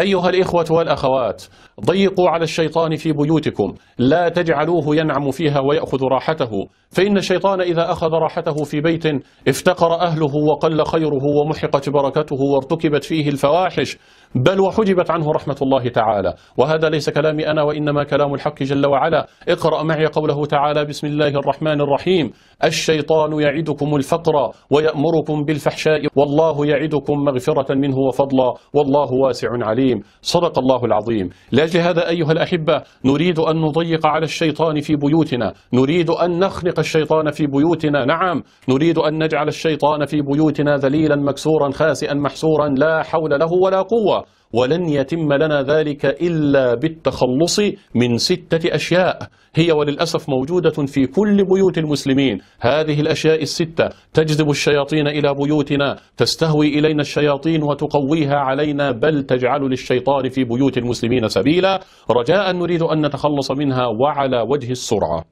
أيها الإخوة والأخوات ضيقوا على الشيطان في بيوتكم لا تجعلوه ينعم فيها ويأخذ راحته فإن الشيطان إذا أخذ راحته في بيت افتقر أهله وقل خيره ومحقت بركته وارتكبت فيه الفواحش بل وحجبت عنه رحمة الله تعالى وهذا ليس كلامي أنا وإنما كلام الحق جل وعلا اقرأ معي قوله تعالى بسم الله الرحمن الرحيم الشيطان يعدكم الفقر ويأمركم بالفحشاء والله يعدكم مغفرة منه وفضلا والله واسع عليم صدق الله العظيم لاجل هذا أيها الأحبة نريد أن نضيق على الشيطان في بيوتنا نريد أن نخنق الشيطان في بيوتنا نعم نريد أن نجعل الشيطان في بيوتنا ذليلا مكسورا خاسئا محسورا لا حول له ولا قوة ولن يتم لنا ذلك إلا بالتخلص من ستة أشياء هي وللأسف موجودة في كل بيوت المسلمين هذه الأشياء الستة تجذب الشياطين إلى بيوتنا تستهوي إلينا الشياطين وتقويها علينا بل تجعل للشيطان في بيوت المسلمين سبيلا رجاء نريد أن نتخلص منها وعلى وجه السرعة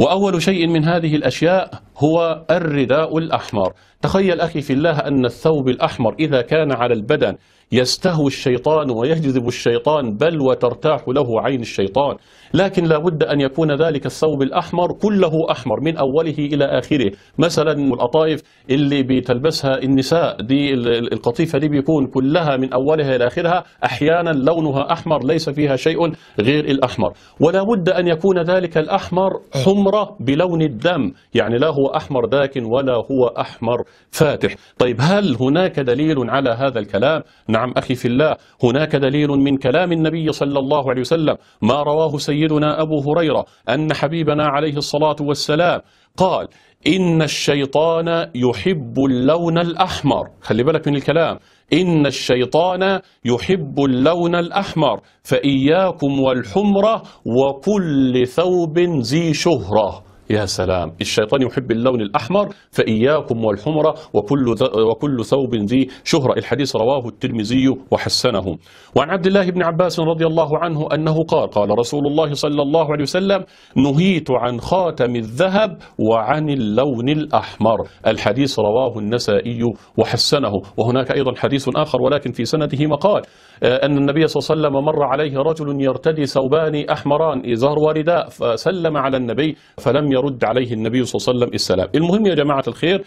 وأول شيء من هذه الأشياء هو الرداء الأحمر تخيل أخي في الله أن الثوب الأحمر إذا كان على البدن يستهوي الشيطان ويجذب الشيطان بل وترتاح له عين الشيطان لكن لا بد أن يكون ذلك الثوب الأحمر كله أحمر من أوله إلى آخره مثلا الأطائف اللي بتلبسها النساء دي القطيفة دي بيكون كلها من أولها إلى آخرها أحيانا لونها أحمر ليس فيها شيء غير الأحمر ولا بد أن يكون ذلك الأحمر حمرة بلون الدم يعني لا هو أحمر داكن ولا هو أحمر فاتح طيب هل هناك دليل على هذا الكلام؟ نعم نعم أخي في الله هناك دليل من كلام النبي صلى الله عليه وسلم ما رواه سيدنا أبو هريرة أن حبيبنا عليه الصلاة والسلام قال إن الشيطان يحب اللون الأحمر خلي بالك من الكلام إن الشيطان يحب اللون الأحمر فإياكم والحمرة وكل ثوب ذي شهرة يا سلام الشيطان يحب اللون الأحمر فإياكم والحمرة وكل, وكل ثوب ذي شهرة الحديث رواه الترمذي وحسنه وعن عبد الله بن عباس رضي الله عنه أنه قال قال رسول الله صلى الله عليه وسلم نهيت عن خاتم الذهب وعن اللون الأحمر الحديث رواه النسائي وحسنه وهناك أيضا حديث آخر ولكن في سنده مقال آه، أن النبي صلى الله عليه وسلم مر عليه رجل يرتدي ثوبان أحمران إزار ورداء فسلم على النبي فلم يرد عليه النبي صلى الله عليه وسلم السلام المهم يا جماعة الخير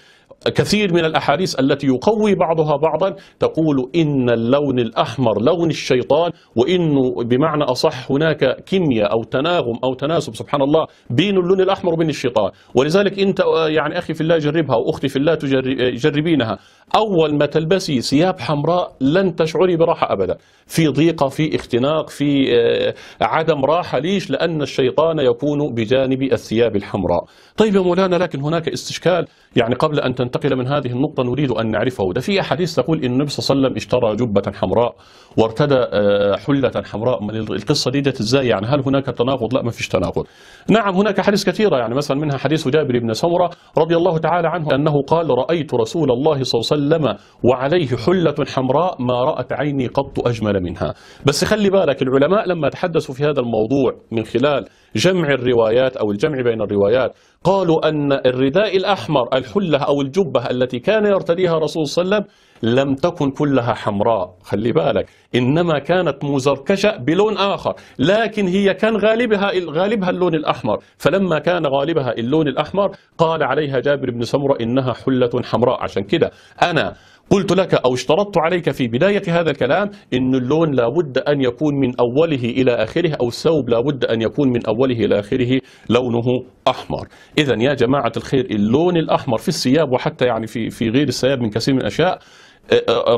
كثير من الأحاديث التي يقوي بعضها بعضا تقول إن اللون الأحمر لون الشيطان وإنه بمعنى أصح هناك كيمياء أو تناغم أو تناسب سبحان الله بين اللون الأحمر وبين الشيطان ولذلك أنت يعني أخي في الله جربها وأختي في الله تجربينها أول ما تلبسي ثياب حمراء لن تشعري براحة أبدا في ضيقة في اختناق في آه، عدم راحة ليش لأن الشيطان يكون بجانب الثياب الحمراء طيب يا مولانا لكن هناك استشكال يعني قبل أن تنتهي ننتقل من هذه النقطة نريد أن نعرفه ده في أحاديث تقول إن النبي صلى الله عليه وسلم اشترى جبة حمراء وارتدى آه، حلة حمراء من القصة دي جت إزاي يعني هل هناك تناقض لا ما فيش تناقض نعم هناك حديث كثيرة يعني مثلا منها حديث جابر بن سمرة رضي الله تعالى عنه أنه قال رأيت رسول الله صلى الله عليه وسلم وعليه حلة حمراء ما رأت عيني قط أجمل منها بس خلي بالك العلماء لما تحدثوا في هذا الموضوع من خلال جمع الروايات أو الجمع بين الروايات قالوا أن الرداء الأحمر الحلة أو الجبة التي كان يرتديها رسول صلى الله عليه وسلم لم تكن كلها حمراء خلي بالك إنما كانت مزركشة بلون آخر لكن هي كان غالبها غالبها اللون الأحمر فلما كان غالبها اللون الأحمر قال عليها جابر بن سمرة إنها حلة حمراء عشان كده أنا قلت لك أو اشترطت عليك في بداية هذا الكلام أن اللون لابد أن يكون من أوله إلى آخره أو الثوب لابد أن يكون من أوله إلى آخره لونه أحمر إذا يا جماعة الخير اللون الأحمر في الثياب وحتى يعني في, في غير الثياب من كثير من الأشياء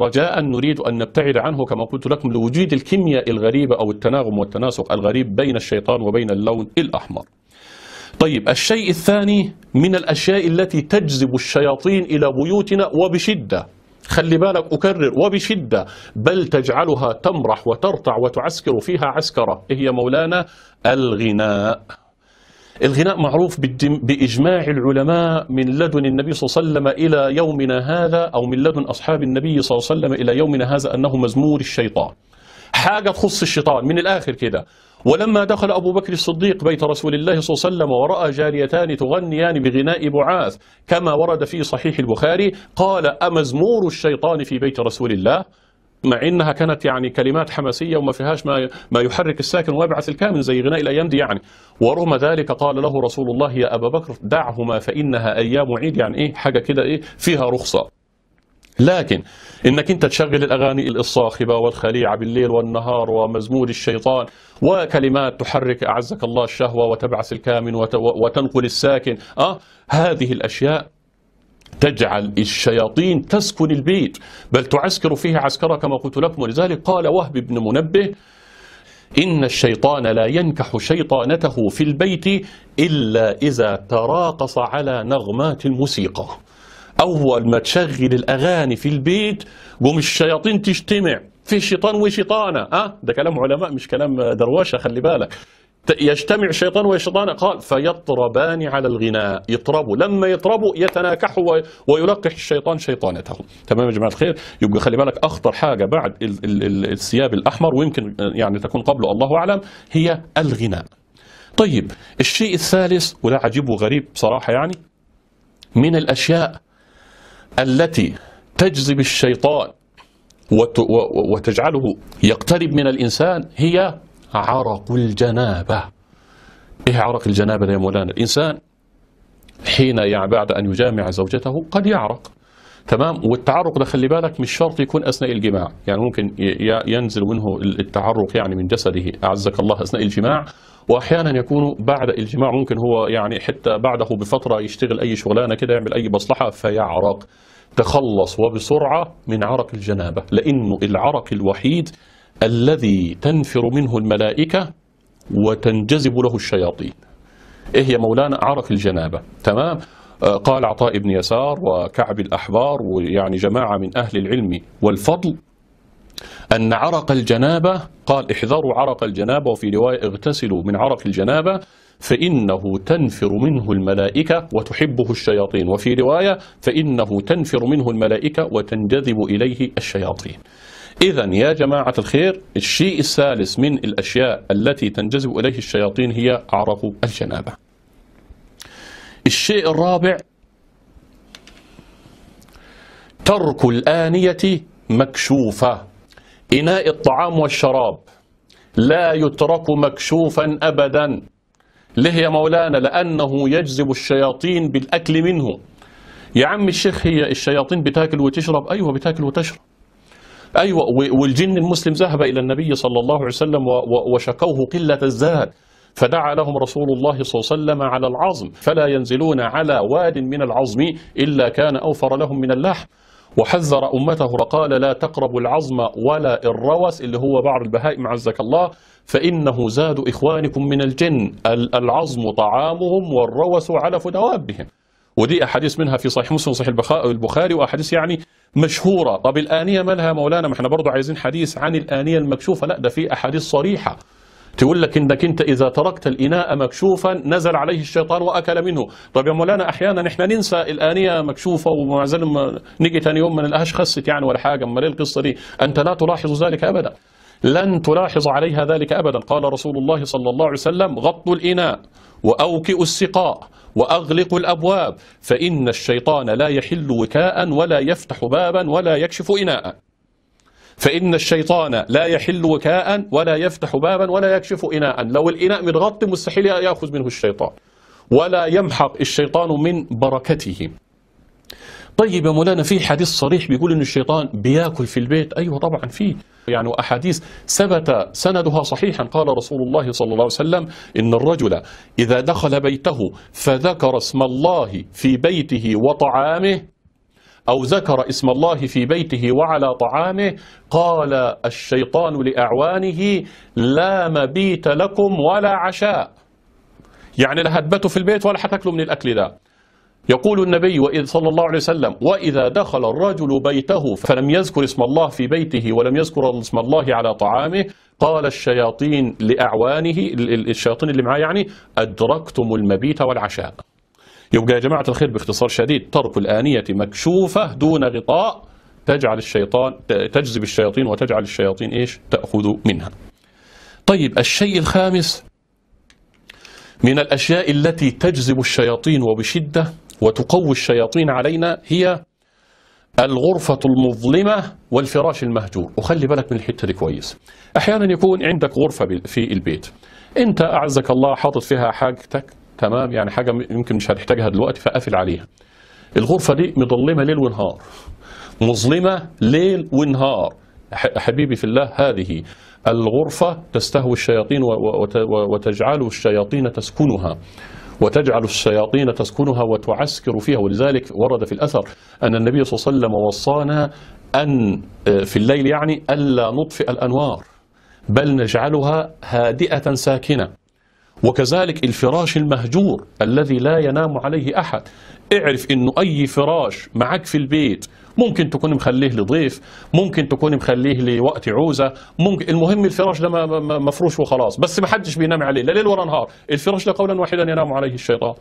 رجاء نريد أن نبتعد عنه كما قلت لكم لوجود الكيمياء الغريبة أو التناغم والتناسق الغريب بين الشيطان وبين اللون الأحمر طيب الشيء الثاني من الأشياء التي تجذب الشياطين إلى بيوتنا وبشدة خلي بالك أكرر وبشدة بل تجعلها تمرح وترتع وتعسكر فيها عسكرة هي مولانا الغناء الغناء معروف بإجماع العلماء من لدن النبي صلى الله عليه وسلم إلى يومنا هذا أو من لدن أصحاب النبي صلى الله عليه وسلم إلى يومنا هذا أنه مزمور الشيطان حاجة تخص الشيطان من الآخر كده ولما دخل أبو بكر الصديق بيت رسول الله صلى الله عليه وسلم ورأى جاريتان تغنيان بغناء بعاث كما ورد في صحيح البخاري قال أمزمور الشيطان في بيت رسول الله مع انها كانت يعني كلمات حماسيه وما فيهاش ما ما يحرك الساكن ويبعث الكامل زي غناء الايام دي يعني ورغم ذلك قال له رسول الله يا ابا بكر دعهما فانها ايام عيد يعني ايه حاجه كده ايه فيها رخصه لكن انك انت تشغل الاغاني الصاخبه والخليعه بالليل والنهار ومزمور الشيطان وكلمات تحرك اعزك الله الشهوه وتبعث الكامن وتنقل الساكن اه هذه الاشياء تجعل الشياطين تسكن البيت بل تعسكر فيه عسكرة كما قلت لكم ولذلك قال وهب بن منبه إن الشيطان لا ينكح شيطانته في البيت إلا إذا تراقص على نغمات الموسيقى أول ما تشغل الأغاني في البيت قوم الشياطين تجتمع في شيطان وشيطانة أه ده كلام علماء مش كلام درواشة خلي بالك يجتمع شيطان وشيطانة قال فيطربان على الغناء يطربوا لما يطربوا يتناكحوا ويلقح الشيطان شيطانته تمام يا جماعه الخير يبقى خلي بالك اخطر حاجه بعد الثياب الاحمر ويمكن يعني تكون قبله الله اعلم هي الغناء طيب الشيء الثالث وده عجيب وغريب بصراحه يعني من الاشياء التي تجذب الشيطان وتجعله يقترب من الإنسان هي عرق الجنابة إيه عرق الجنابة يا مولانا الإنسان حين يعني بعد أن يجامع زوجته قد يعرق تمام والتعرق ده خلي بالك مش شرط يكون أثناء الجماع يعني ممكن ينزل منه التعرق يعني من جسده أعزك الله أثناء الجماع واحيانا يكون بعد الجماع ممكن هو يعني حتى بعده بفتره يشتغل اي شغلانه كده يعمل اي مصلحه فيعرق تخلص وبسرعه من عرق الجنابه لانه العرق الوحيد الذي تنفر منه الملائكه وتنجذب له الشياطين. ايه هي مولانا عرق الجنابه تمام؟ آه، قال عطاء بن يسار وكعب الأحبار ويعني جماعة من أهل العلم والفضل أن عرق الجنابة قال احذروا عرق الجنابة وفي رواية اغتسلوا من عرق الجنابة فإنه تنفر منه الملائكة وتحبه الشياطين وفي رواية فإنه تنفر منه الملائكة وتنجذب إليه الشياطين إذا يا جماعة الخير الشيء الثالث من الأشياء التي تنجذب إليه الشياطين هي عرق الجنابة الشيء الرابع ترك الآنية مكشوفة إناء الطعام والشراب لا يترك مكشوفا أبدا ليه يا مولانا لأنه يجذب الشياطين بالأكل منه يا عم الشيخ هي الشياطين بتاكل وتشرب أيوة بتاكل وتشرب أيوة والجن المسلم ذهب إلى النبي صلى الله عليه وسلم وشكوه قلة الزاد فدعا لهم رسول الله صلى الله عليه وسلم على العظم فلا ينزلون على واد من العظم إلا كان أوفر لهم من اللحم وحذر أمته فقال لا تقربوا العظم ولا الروس اللي هو بعض البهائم عزك الله فإنه زاد إخوانكم من الجن العظم طعامهم والروس علف دوابهم ودي أحاديث منها في صحيح مسلم وصحيح البخاري وأحاديث يعني مشهورة طب الآنية مالها مولانا ما احنا برضو عايزين حديث عن الآنية المكشوفة لا ده في أحاديث صريحة تقول لك انك انت اذا تركت الاناء مكشوفا نزل عليه الشيطان واكل منه طب يا مولانا احيانا احنا ننسى الانيه مكشوفه ومع ذلك نيجي ثاني يوم ما نلقاهاش خست يعني ولا حاجه امال ايه القصه دي انت لا تلاحظ ذلك ابدا لن تلاحظ عليها ذلك أبدا قال رسول الله صلى الله عليه وسلم غطوا الإناء وأوكئوا السقاء وأغلقوا الأبواب فإن الشيطان لا يحل وكاء ولا يفتح بابا ولا يكشف إناء فإن الشيطان لا يحل وكاء ولا يفتح بابا ولا يكشف إناء لو الإناء متغطي مستحيل يأخذ منه الشيطان ولا يمحق الشيطان من بركته طيب يا مولانا في حديث صريح بيقول ان الشيطان بياكل في البيت ايوه طبعا في يعني احاديث ثبت سندها صحيحا قال رسول الله صلى الله عليه وسلم ان الرجل اذا دخل بيته فذكر اسم الله في بيته وطعامه أو ذكر اسم الله في بيته وعلى طعامه قال الشيطان لأعوانه لا مبيت لكم ولا عشاء يعني لا هتبتوا في البيت ولا هتاكلوا من الأكل ده يقول النبي وإذ صلى الله عليه وسلم وإذا دخل الرجل بيته فلم يذكر اسم الله في بيته ولم يذكر اسم الله على طعامه قال الشياطين لأعوانه الشياطين اللي معاه يعني أدركتم المبيت والعشاء يبقى يا جماعة الخير باختصار شديد ترك الآنية مكشوفة دون غطاء تجعل الشيطان تجذب الشياطين وتجعل الشياطين إيش تأخذ منها طيب الشيء الخامس من الأشياء التي تجذب الشياطين وبشدة وتقوي الشياطين علينا هي الغرفة المظلمة والفراش المهجور وخلي بالك من الحتة دي كويس أحيانا يكون عندك غرفة في البيت أنت أعزك الله حاطط فيها حاجتك تمام يعني حاجة يمكن مش هتحتاجها دلوقتي فقافل عليها الغرفة دي مظلمة ليل ونهار مظلمة ليل ونهار حبيبي في الله هذه الغرفة تستهوي الشياطين وتجعل الشياطين تسكنها وتجعل الشياطين تسكنها وتعسكر فيها ولذلك ورد في الأثر أن النبي صلى الله عليه وسلم وصانا أن آه، في الليل يعني ألا نطفئ الأنوار بل نجعلها هادئة ساكنة وكذلك الفراش المهجور الذي لا ينام عليه أحد اعرف انه اي فراش معك في البيت ممكن تكون مخليه لضيف ممكن تكون مخليه لوقت عوزة ممكن المهم الفراش ده مفروش وخلاص بس ما حدش بينام عليه لا ليل ولا نهار الفراش ده قولا واحدا ينام عليه الشيطان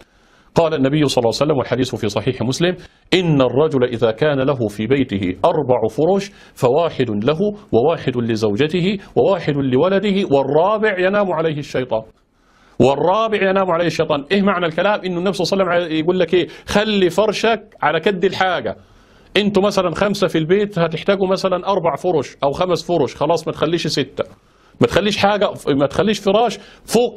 قال النبي صلى الله عليه وسلم والحديث في صحيح مسلم إن الرجل إذا كان له في بيته أربع فرش فواحد له وواحد لزوجته وواحد لولده والرابع ينام عليه الشيطان والرابع ينام عليه الشيطان ايه معنى الكلام انه النبي صلى الله عليه وسلم يقول لك ايه خلي فرشك على كد الحاجه انتوا مثلا خمسه في البيت هتحتاجوا مثلا اربع فرش او خمس فرش خلاص ما تخليش سته ما تخليش حاجة ما تخليش فراش فوق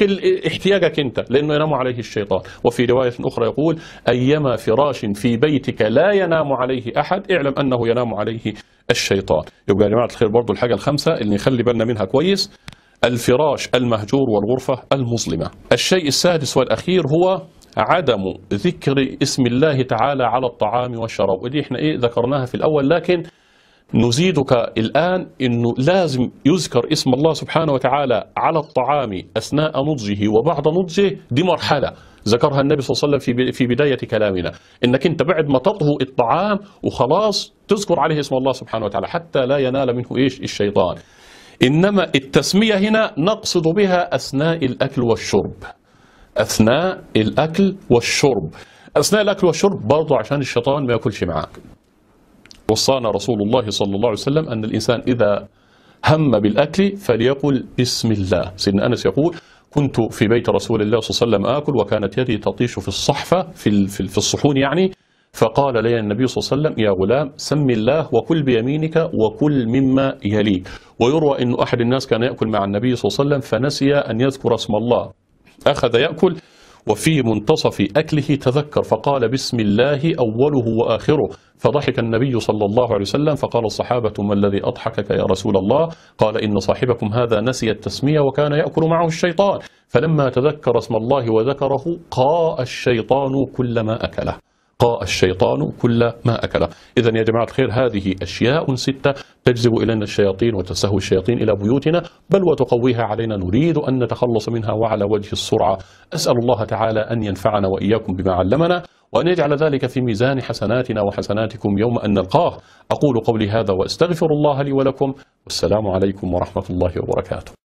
احتياجك أنت لأنه ينام عليه الشيطان وفي رواية أخرى يقول أيما فراش في بيتك لا ينام عليه أحد اعلم أنه ينام عليه الشيطان يبقى يا جماعة الخير برضو الحاجة الخامسة اللي نخلي بالنا منها كويس الفراش المهجور والغرفة المظلمة الشيء السادس والأخير هو عدم ذكر اسم الله تعالى على الطعام والشراب ودي احنا ايه ذكرناها في الأول لكن نزيدك الآن أنه لازم يذكر اسم الله سبحانه وتعالى على الطعام أثناء نضجه وبعد نضجه دي مرحلة ذكرها النبي صلى الله عليه وسلم في بداية كلامنا إنك أنت بعد ما تطهو الطعام وخلاص تذكر عليه اسم الله سبحانه وتعالى حتى لا ينال منه إيش الشيطان إنما التسمية هنا نقصد بها أثناء الأكل والشرب أثناء الأكل والشرب أثناء الأكل والشرب برضه عشان الشيطان ما يأكلش معاك وصانا رسول الله صلى الله عليه وسلم أن الإنسان إذا هم بالأكل فليقل بسم الله سيدنا أنس يقول كنت في بيت رسول الله صلى الله عليه وسلم آكل وكانت يدي تطيش في الصحفة في, في الصحون يعني فقال لي النبي صلى الله عليه وسلم يا غلام سم الله وكل بيمينك وكل مما يليك ويروى أن أحد الناس كان يأكل مع النبي صلى الله عليه وسلم فنسي أن يذكر اسم الله أخذ يأكل وفي منتصف أكله تذكر فقال بسم الله أوله وآخره فضحك النبي صلى الله عليه وسلم فقال الصحابة ما الذي أضحكك يا رسول الله قال إن صاحبكم هذا نسي التسمية وكان يأكل معه الشيطان فلما تذكر اسم الله وذكره قاء الشيطان كلما أكله قاء الشيطان كل ما أكل إذا يا جماعة الخير هذه أشياء ستة تجذب إلينا الشياطين وتسهو الشياطين إلى بيوتنا بل وتقويها علينا نريد أن نتخلص منها وعلى وجه السرعة أسأل الله تعالى أن ينفعنا وإياكم بما علمنا وأن يجعل ذلك في ميزان حسناتنا وحسناتكم يوم أن نلقاه أقول قولي هذا وأستغفر الله لي ولكم والسلام عليكم ورحمة الله وبركاته